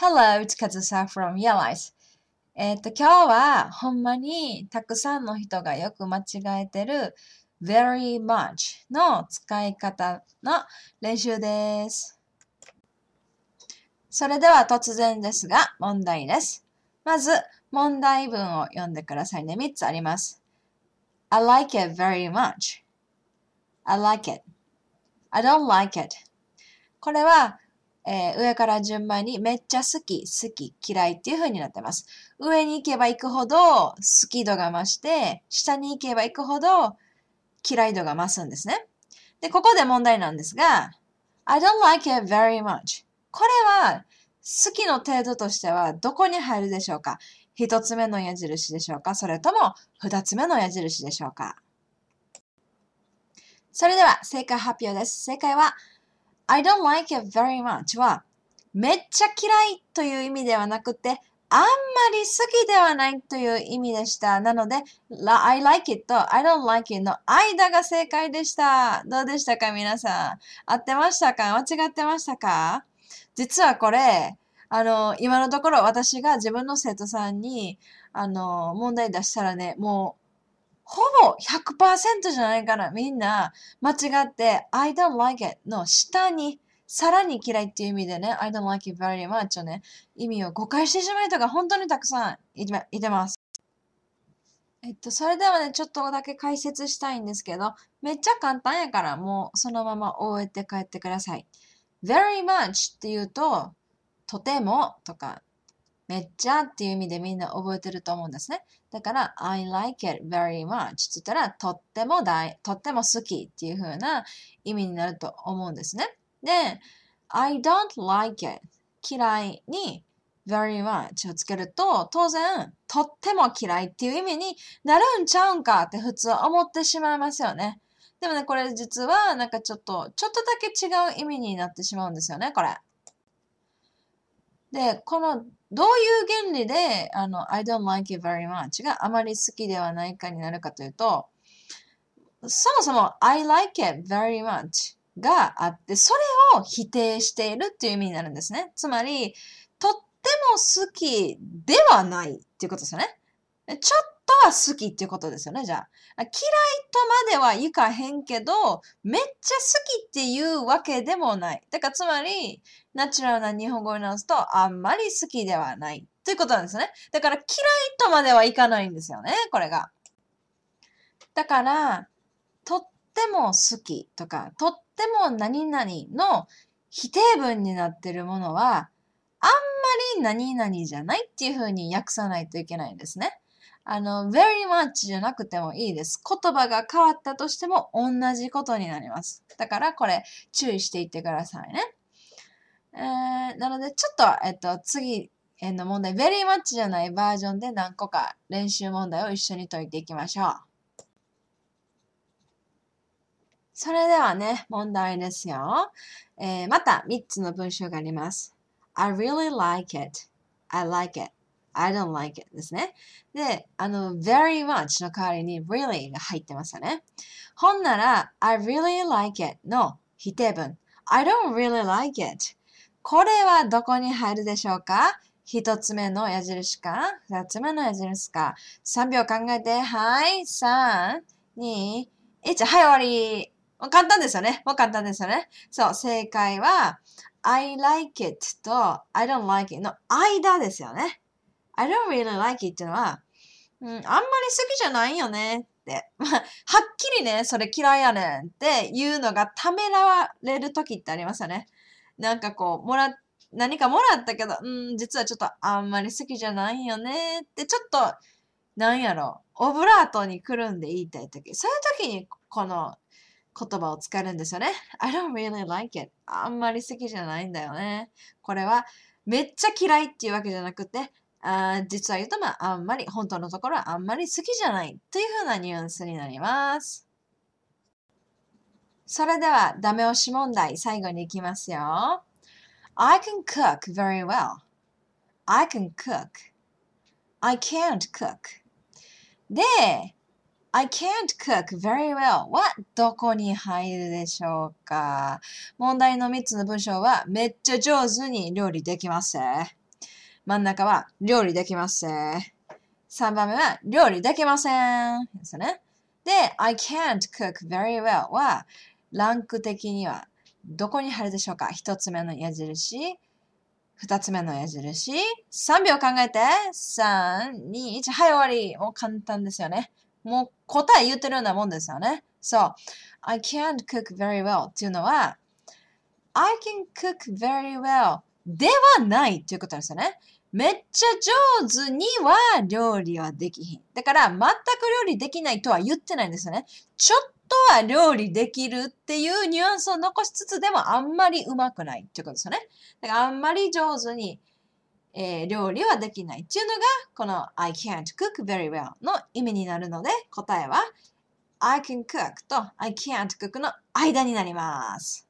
Hello, it's Kazusa from Realize. えっと、今日はほんまにたくさんの人がよく間違えてる very much の使い方の練習です。それでは突然ですが問題です。まず問題文を読んでくださいね。3つあります。I like it very much. I like it. I don't like it. これはえー、上から順番にめっちゃ好き、好き、嫌いっていう風になってます。上に行けば行くほど好き度が増して、下に行けば行くほど嫌い度が増すんですね。で、ここで問題なんですが、I don't like it very much. これは好きの程度としてはどこに入るでしょうか一つ目の矢印でしょうかそれとも二つ目の矢印でしょうかそれでは正解発表です。正解は I don't like it very much は、めっちゃ嫌いという意味ではなくて、あんまり好きではないという意味でした。なので、I like it と I don't like it の間が正解でした。どうでしたか皆さん。合ってましたか間違ってましたか実はこれ、あの、今のところ私が自分の生徒さんに、あの、問題出したらね、もほぼ100%じゃないからみんな間違って I don't like it の下にさらに嫌いっていう意味でね I don't like it very much をね意味を誤解してしまう人が本当にたくさんいてます。えっと、それではね、ちょっとだけ解説したいんですけど、めっちゃ簡単やから、もうそのまま終えて帰ってください。very much って言うと、とてもとか、めっちゃっていう意味でみんな覚えてると思うんですね。だから、I like it very much って言ったら、とっても大、とっても好きっていう風な意味になると思うんですね。で、I don't like it 嫌いに very much をつけると、当然、とっても嫌いっていう意味になるんちゃうんかって普通は思ってしまいますよね。でもね、これ実はなんかちょっと、ちょっとだけ違う意味になってしまうんですよね、これ。で、この、どういう原理で、あの、I don't like you very much があまり好きではないかになるかというと、そもそも I like it very much があって、それを否定しているっていう意味になるんですね。つまり、とっても好きではないっていうことですよね。ちょっは好きっていうことですよね、じゃあ。嫌いとまではいかへんけど、めっちゃ好きっていうわけでもない。だからつまり、ナチュラルな日本語に直すと、あんまり好きではないということなんですね。だから嫌いとまではいかないんですよね、これが。だから、とっても好きとか、とっても何々の否定文になってるものは、あんまり何々じゃないっていうふうに訳さないといけないんですね。あの、very much じゃなくてもいいです。言葉が変わったとしても同じことになります。だからこれ注意していってくださいね。えー、なのでちょっと、えっと、次の問題、very much じゃないバージョンで何個か練習問題を一緒に解いていきましょう。それではね、問題ですよ。えー、また3つの文章があります。I really like it. I like it. I don't like it ですね。で、あの、very much の代わりに really が入ってますよね。本なら、I really like it の否定文。I don't really like it これはどこに入るでしょうか一つ目の矢印か二つ目の矢印か ?3 秒考えて。はい。3、2、1。はい、終わり。もう簡単ですよね。もう簡単ですよね。そう、正解は、I like it と I don't like it の間ですよね。I don't really like it っていうのは、うん、あんまり好きじゃないよねって。まはっきりね、それ嫌いやねんっていうのがためらわれる時ってありますよね。なんかこう、もら、何かもらったけど、うん、実はちょっとあんまり好きじゃないよねって、ちょっと、なんやろ、オブラートにくるんで言いたい時。そういう時に、この、言葉を使えるんですよね。I don't really like it. あんまり好きじゃないんだよね。これはめっちゃ嫌いっていうわけじゃなくてあ実は言うと、まあ、あんまり、本当のところはあんまり好きじゃないというふうなニュアンスになります。それでは、ダメ押し問題、最後に行きますよ。I can cook very well. I can cook. I can't cook. で、I can't cook very well はどこに入るでしょうか問題の3つの文章はめっちゃ上手に料理できます。真ん中は料理できません。3番目は料理できません。ですね。で、I can't cook very well は、ランク的にはどこに貼るでしょうか ?1 つ目の矢印、2つ目の矢印、3秒考えて、3、2、1、はい、終わり。もう簡単ですよね。もう答え言ってるようなもんですよね。そう。I can't cook very well っていうのは、I can cook very well ではないということですよね。めっちゃ上手には料理はできひん。だから、全く料理できないとは言ってないんですよね。ちょっとは料理できるっていうニュアンスを残しつつ、でもあんまりうまくないっていうことですよね。だからあんまり上手に、えー、料理はできないっていうのが、この I can't cook very well の意味になるので、答えは I can cook と I can't cook の間になります。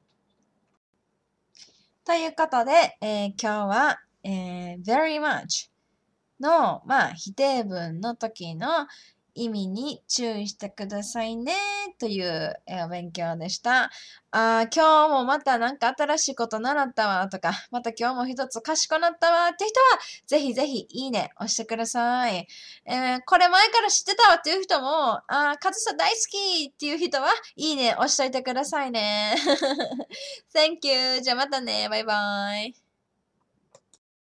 ということで、えー、今日はえー、very much の、まあ、否定文の時の意味に注意してくださいねという、えー、勉強でした。あ今日もまた何か新しいこと習ったわとか、また今日も一つ賢くなったわって人は、ぜひぜひいいね押してください。えー、これ前から知ってたわっていう人も、あカズサ大好きっていう人は、いいね押しといてくださいね。Thank you. じゃあまたね。バイバイ。